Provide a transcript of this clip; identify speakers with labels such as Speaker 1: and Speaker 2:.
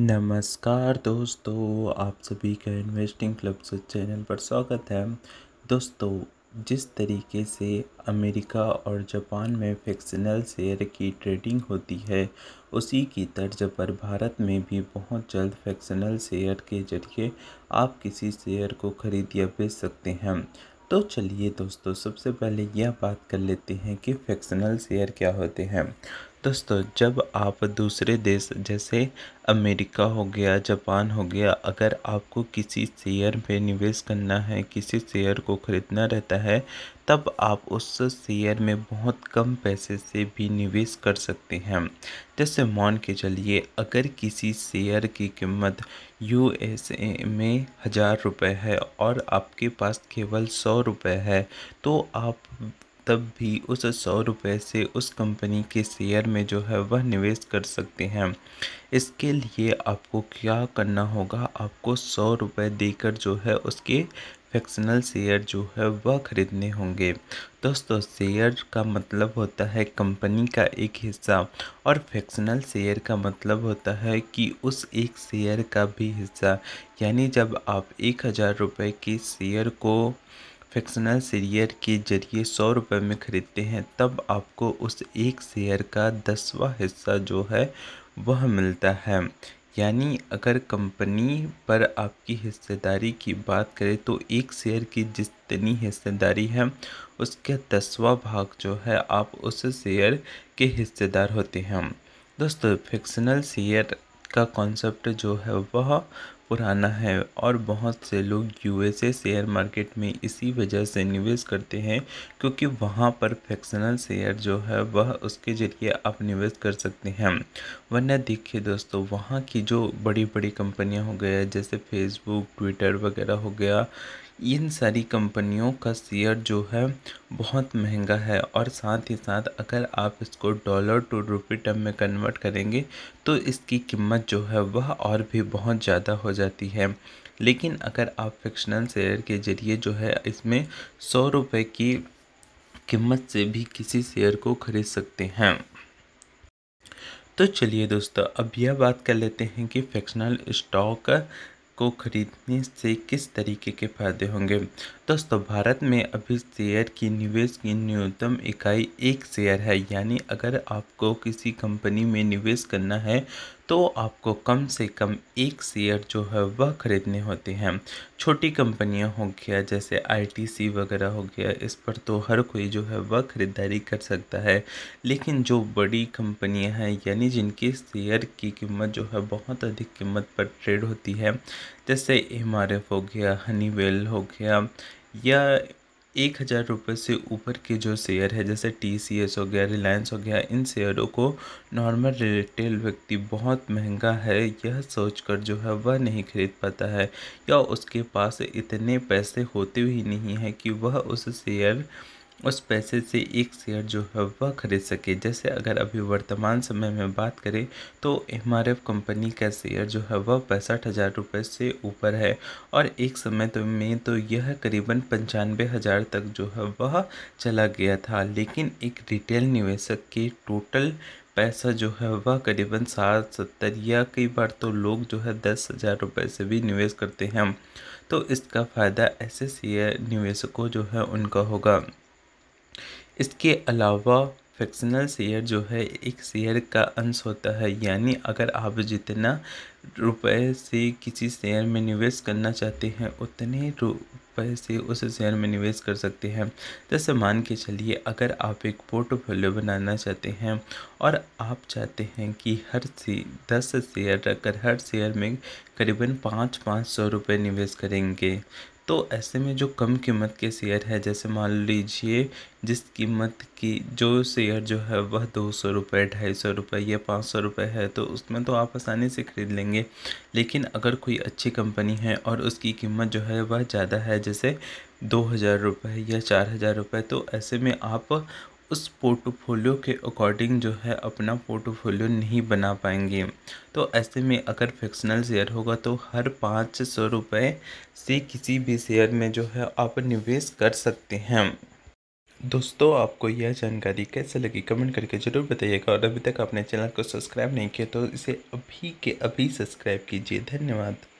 Speaker 1: नमस्कार दोस्तों आप सभी का इन्वेस्टिंग क्लब से चैनल पर स्वागत है दोस्तों जिस तरीके से अमेरिका और जापान में फैक्सनल शेयर की ट्रेडिंग होती है उसी की तर्ज पर भारत में भी बहुत जल्द फैक्सनल शेयर के जरिए आप किसी शेयर को खरीद या बेच सकते हैं तो चलिए दोस्तों सबसे पहले यह बात कर लेते हैं कि फिक्शनल शेयर क्या होते हैं दोस्तों जब आप दूसरे देश जैसे अमेरिका हो गया जापान हो गया अगर आपको किसी शेयर में निवेश करना है किसी शेयर को ख़रीदना रहता है तब आप उस शेयर में बहुत कम पैसे से भी निवेश कर सकते हैं जैसे मान के चलिए अगर किसी शेयर की कीमत यूएसए में हज़ार रुपये है और आपके पास केवल सौ रुपये है तो आप तब भी उस सौ रुपये से उस कंपनी के शेयर में जो है वह निवेश कर सकते हैं इसके लिए आपको क्या करना होगा आपको सौ रुपये देकर जो है उसके फैक्शनल शेयर जो है वह खरीदने होंगे दोस्तों शेयर का मतलब होता है कंपनी का एक हिस्सा और फैक्शनल शेयर का मतलब होता है कि उस एक शेयर का भी हिस्सा यानी जब आप एक हज़ार रुपये के शेयर को फिक्शनल शेयर के ज़रिए सौ रुपये में ख़रीदते हैं तब आपको उस एक शेयर का दसवा हिस्सा जो है वह मिलता है यानी अगर कंपनी पर आपकी हिस्सेदारी की बात करें तो एक शेयर की जितनी हिस्सेदारी है उसके दसवा भाग जो है आप उस शेयर के हिस्सेदार होते हैं दोस्तों फिक्शनल शेयर का कॉन्सेप्ट जो है वह पुराना है और बहुत से लोग यूएसए शेयर मार्केट में इसी वजह से निवेश करते हैं क्योंकि वहाँ पर फैक्शनल शेयर जो है वह उसके ज़रिए आप निवेश कर सकते हैं वरना देखिए दोस्तों वहाँ की जो बड़ी बड़ी कंपनियाँ हो गया जैसे फेसबुक ट्विटर वगैरह हो गया इन सारी कंपनियों का शेयर जो है बहुत महंगा है और साथ ही साथ अगर आप इसको डॉलर टू रुपी टर्म में कन्वर्ट करेंगे तो इसकी कीमत जो है वह और भी बहुत ज़्यादा हो जाती है लेकिन अगर आप फिक्शनल शेयर के ज़रिए जो है इसमें सौ रुपये की कीमत से भी किसी शेयर को खरीद सकते हैं तो चलिए दोस्तों अब यह बात कर लेते हैं कि फिक्शनल स्टॉक को खरीदने से किस तरीके के फायदे होंगे दोस्तों भारत में अभी शेयर की निवेश की न्यूनतम इकाई एक शेयर है यानी अगर आपको किसी कंपनी में निवेश करना है तो आपको कम से कम एक शेयर जो है वह खरीदने होते हैं छोटी कंपनियां हो गया जैसे आईटीसी वगैरह हो गया इस पर तो हर कोई जो है वह खरीदारी कर सकता है लेकिन जो बड़ी कंपनियां हैं यानी जिनकी शेयर की कीमत जो है बहुत अधिक कीमत पर ट्रेड होती है जैसे एम हो गया हनीवेल हो गया या एक हज़ार रुपये से ऊपर के जो शेयर है जैसे टी सी एस हो गया रिलायंस हो गया इन शेयरों को नॉर्मल रिटेल व्यक्ति बहुत महंगा है यह सोचकर जो है वह नहीं खरीद पाता है या उसके पास इतने पैसे होते भी नहीं हैं कि वह उस शेयर उस पैसे से एक शेयर जो है वह खरीद सके जैसे अगर अभी वर्तमान समय में बात करें तो एम कंपनी का शेयर जो है वह पैंसठ हज़ार रुपये से ऊपर है और एक समय तो में तो यह करीबन पंचानवे हज़ार तक जो है वह चला गया था लेकिन एक रिटेल निवेशक के टोटल पैसा जो है वह करीबन सात सत्तर या कई बार तो लोग जो है दस हज़ार रुपये से भी निवेश करते हैं तो इसका फ़ायदा ऐसे शेयर निवेशकों जो है उनका होगा इसके अलावा फ्रैक्शनल शेयर जो है एक शेयर का अंश होता है यानी अगर आप जितना रुपए से किसी शेयर में निवेश करना चाहते हैं उतने रुपए से उस शेयर में निवेश कर सकते हैं जैसे मान के चलिए अगर आप एक पोर्टफोलियो बनाना चाहते हैं और आप चाहते हैं कि हर से दस शेयर रखकर हर शेयर में करीबन पाँच पाँच सौ रुपये निवेश करेंगे तो ऐसे में जो कम कीमत के शेयर है जैसे मान लीजिए जिस कीमत की जो शेयर जो है वह दो सौ रुपये ढाई सौ रुपये या पाँच सौ रुपये है तो उसमें तो आप आसानी से ख़रीद लेंगे लेकिन अगर कोई अच्छी कंपनी है और उसकी कीमत जो है वह ज़्यादा है जैसे दो हज़ार रुपये या चार हज़ार रुपये तो ऐसे में आप उस पोर्टफोलियो के अकॉर्डिंग जो है अपना पोर्टफोलियो नहीं बना पाएंगे तो ऐसे में अगर फिक्सनल शेयर होगा तो हर पाँच सौ रुपये से किसी भी शेयर में जो है आप निवेश कर सकते हैं दोस्तों आपको यह जानकारी कैसे लगी कमेंट करके ज़रूर बताइएगा और अभी तक आपने चैनल को सब्सक्राइब नहीं किया तो इसे अभी के अभी सब्सक्राइब कीजिए धन्यवाद